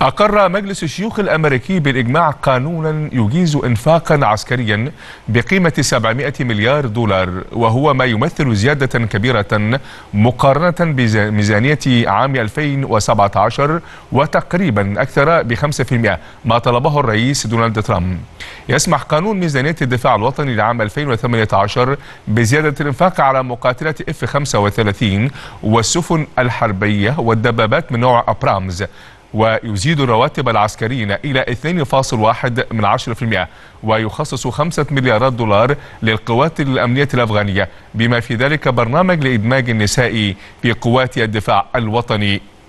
أقر مجلس الشيوخ الأمريكي بالإجماع قانونا يجيز إنفاقا عسكريا بقيمة 700 مليار دولار وهو ما يمثل زيادة كبيرة مقارنة بميزانية عام 2017 وتقريبا أكثر ب 5% ما طلبه الرئيس دونالد ترامب يسمح قانون ميزانية الدفاع الوطني لعام 2018 بزيادة الإنفاق على مقاتلة F-35 والسفن الحربية والدبابات من نوع أبرامز ويزيد الرواتب العسكريين إلى 2.1 من ويخصص 5 مليارات دولار للقوات الأمنية الأفغانية بما في ذلك برنامج لإدماج النساء في قوات الدفاع الوطني